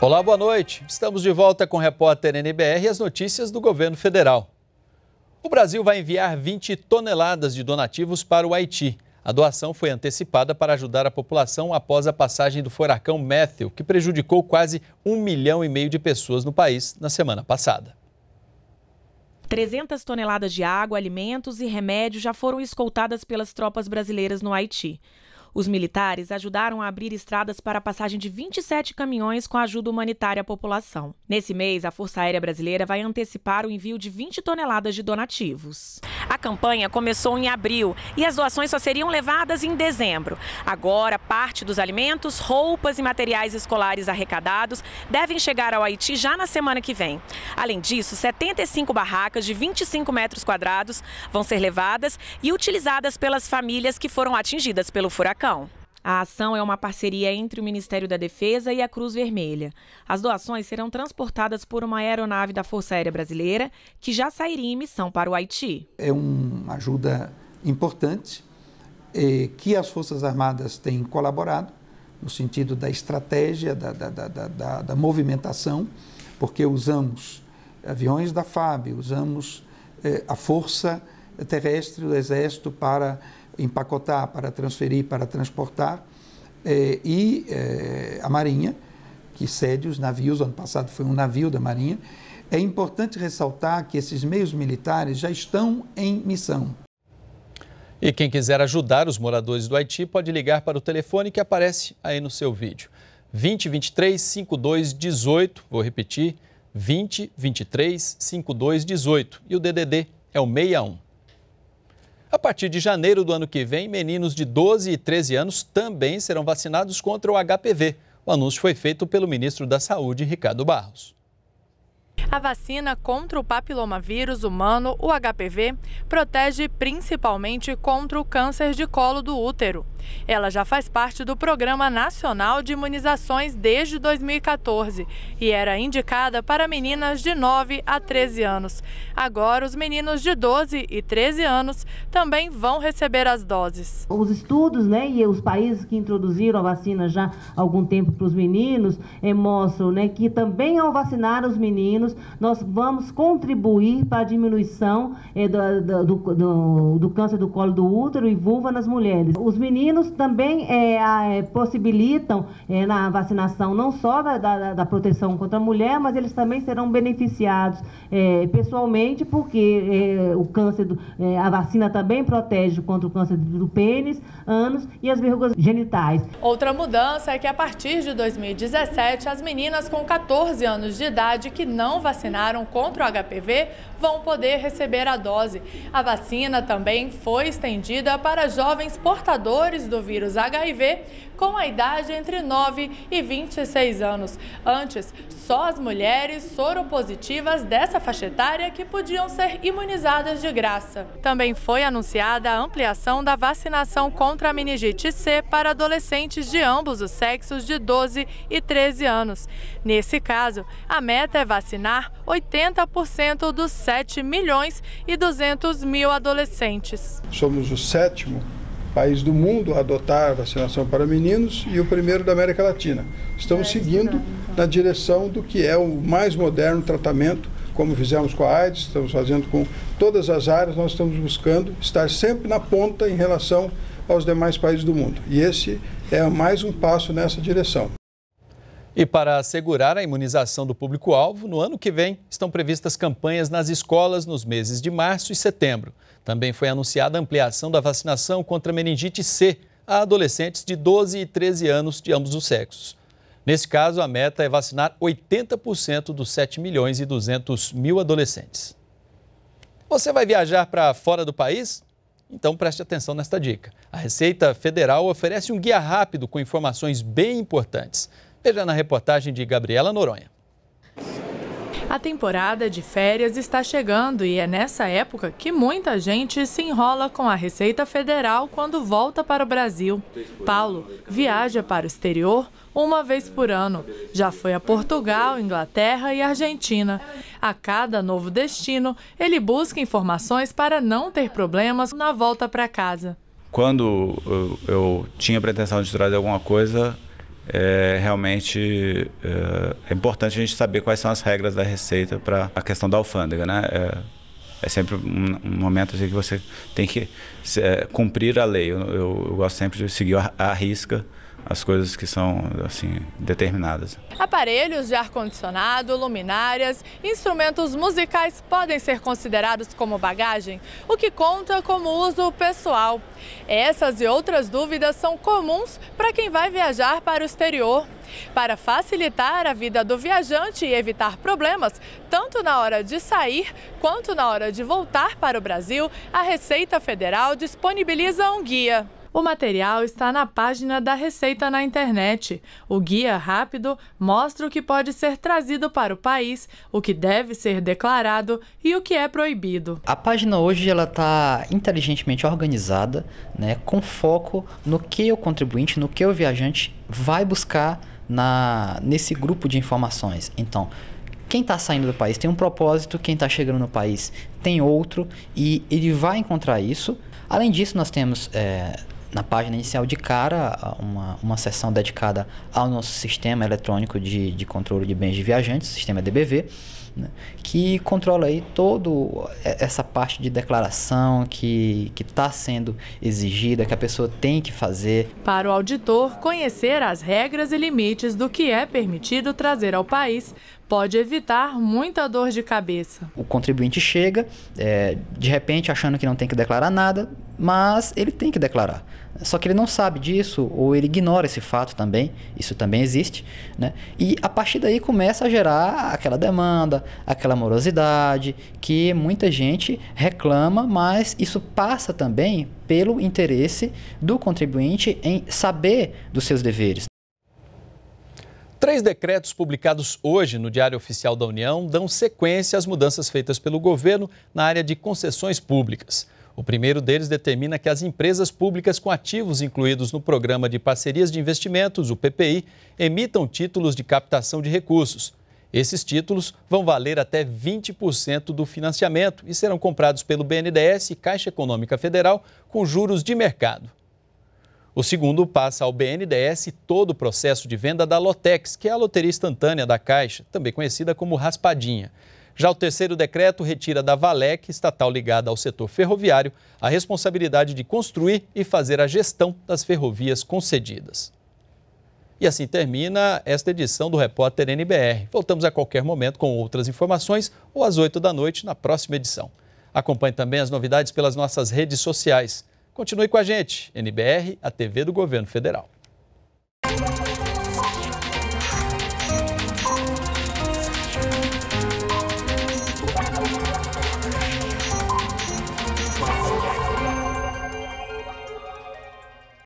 Olá, boa noite. Estamos de volta com o repórter NBR e as notícias do governo federal. O Brasil vai enviar 20 toneladas de donativos para o Haiti. A doação foi antecipada para ajudar a população após a passagem do furacão Matthew, que prejudicou quase um milhão e meio de pessoas no país na semana passada. 300 toneladas de água, alimentos e remédios já foram escoltadas pelas tropas brasileiras no Haiti. Os militares ajudaram a abrir estradas para a passagem de 27 caminhões com ajuda humanitária à população. Nesse mês, a Força Aérea Brasileira vai antecipar o envio de 20 toneladas de donativos. A campanha começou em abril e as doações só seriam levadas em dezembro. Agora, parte dos alimentos, roupas e materiais escolares arrecadados devem chegar ao Haiti já na semana que vem. Além disso, 75 barracas de 25 metros quadrados vão ser levadas e utilizadas pelas famílias que foram atingidas pelo furacão. A ação é uma parceria entre o Ministério da Defesa e a Cruz Vermelha. As doações serão transportadas por uma aeronave da Força Aérea Brasileira, que já sairia em missão para o Haiti. É uma ajuda importante eh, que as Forças Armadas têm colaborado no sentido da estratégia, da, da, da, da movimentação, porque usamos aviões da FAB, usamos eh, a força terrestre do Exército para empacotar, para transferir, para transportar, eh, e eh, a Marinha, que cede os navios, ano passado foi um navio da Marinha. É importante ressaltar que esses meios militares já estão em missão. E quem quiser ajudar os moradores do Haiti pode ligar para o telefone que aparece aí no seu vídeo. 2023-5218, vou repetir, 2023-5218 e o DDD é o 61. A partir de janeiro do ano que vem, meninos de 12 e 13 anos também serão vacinados contra o HPV. O anúncio foi feito pelo ministro da Saúde, Ricardo Barros. A vacina contra o papilomavírus humano, o HPV, protege principalmente contra o câncer de colo do útero. Ela já faz parte do Programa Nacional de Imunizações desde 2014 e era indicada para meninas de 9 a 13 anos. Agora, os meninos de 12 e 13 anos também vão receber as doses. Os estudos né, e os países que introduziram a vacina já há algum tempo para os meninos eh, mostram né, que também ao vacinar os meninos, meninos, nós vamos contribuir para a diminuição é, eh, do, do, do, do, câncer do colo do útero e vulva nas mulheres. Os meninos também é, possibilitam é, na vacinação não só da, da, da, proteção contra a mulher, mas eles também serão beneficiados pessoalmente, porque o câncer, do, a vacina também protege contra o câncer do pênis, ânus e as verrugas genitais. Outra mudança é que a partir de 2017, as meninas com 14 anos de idade que não não vacinaram contra o HPV vão poder receber a dose. A vacina também foi estendida para jovens portadores do vírus HIV com a idade entre 9 e 26 anos. Antes, só as mulheres soropositivas dessa faixa etária que podiam ser imunizadas de graça. Também foi anunciada a ampliação da vacinação contra a meningite C para adolescentes de ambos os sexos de 12 e 13 anos. Nesse caso, a meta é vacinar 80% dos 7 milhões e 200 mil adolescentes. Somos o sétimo país do mundo a adotar a vacinação para meninos e o primeiro da América Latina. Estamos seguindo então. na direção do que é o mais moderno tratamento, como fizemos com a AIDS, estamos fazendo com todas as áreas, nós estamos buscando estar sempre na ponta em relação aos demais países do mundo. E esse é mais um passo nessa direção. E para assegurar a imunização do público-alvo, no ano que vem estão previstas campanhas nas escolas nos meses de março e setembro. Também foi anunciada a ampliação da vacinação contra meningite C a adolescentes de 12 e 13 anos de ambos os sexos. Nesse caso, a meta é vacinar 80% dos 7 milhões e 200 mil adolescentes. Você vai viajar para fora do país? Então preste atenção nesta dica. A Receita Federal oferece um guia rápido com informações bem importantes. Veja na reportagem de Gabriela Noronha. A temporada de férias está chegando e é nessa época que muita gente se enrola com a Receita Federal quando volta para o Brasil. Paulo viaja para o exterior uma vez por ano. Já foi a Portugal, Inglaterra e Argentina. A cada novo destino, ele busca informações para não ter problemas na volta para casa. Quando eu, eu tinha pretensão de trazer alguma coisa, é, realmente é, é, importante a gente saber quais são as regras da Receita para a questão da alfândega, né? É, é sempre um, um momento assim que você tem que é, cumprir a lei. Eu, eu, eu gosto sempre de seguir a, a risca as coisas que são assim determinadas. Aparelhos de ar condicionado, luminárias, instrumentos musicais podem ser considerados como bagagem, o que conta como uso pessoal. Essas e outras dúvidas são comuns para quem vai viajar para o exterior. Para facilitar a vida do viajante e evitar problemas, tanto na hora de sair quanto na hora de voltar para o Brasil, a Receita Federal disponibiliza um guia. O material está na página da Receita na internet. O guia rápido mostra o que pode ser trazido para o país, o que deve ser declarado e o que é proibido. A página hoje ela está inteligentemente organizada, né, com foco no que o contribuinte, no que o viajante vai buscar na nesse grupo de informações. Então, quem está saindo do país tem um propósito, quem está chegando no país tem outro e ele vai encontrar isso. Além disso, nós temos é, na página inicial de cara uma, uma seção dedicada ao nosso sistema eletrônico de, de controle de bens de viajantes, sistema DBV, né, que controla aí toda essa parte de declaração que está sendo exigida, que a pessoa tem que fazer. Para o auditor, conhecer as regras e limites do que é permitido trazer ao país pode evitar muita dor de cabeça. O contribuinte chega, é, de repente, achando que não tem que declarar nada, mas ele tem que declarar. Só que ele não sabe disso ou ele ignora esse fato também, isso também existe, né? E a partir daí começa a gerar aquela demanda, aquela morosidade que muita gente reclama, mas isso passa também pelo interesse do contribuinte em saber dos seus deveres. Três decretos publicados hoje no Diário Oficial da União dão sequência às mudanças feitas pelo governo na área de concessões públicas. O primeiro deles determina que as empresas públicas com ativos incluídos no Programa de Parcerias de Investimentos, o PPI, emitam títulos de captação de recursos. Esses títulos vão valer até 20% do financiamento e serão comprados pelo BNDES e Caixa Econômica Federal com juros de mercado. O segundo passa ao BNDES todo o processo de venda da Lotex, que é a loteria instantânea da Caixa, também conhecida como Raspadinha. Já o terceiro decreto retira da Valec, estatal ligada ao setor ferroviário, a responsabilidade de construir e fazer a gestão das ferrovias concedidas. E assim termina esta edição do Repórter NBR. Voltamos a qualquer momento com outras informações ou às 8 da noite na próxima edição. Acompanhe também as novidades pelas nossas redes sociais. Continue com a gente, NBR, a TV do Governo Federal.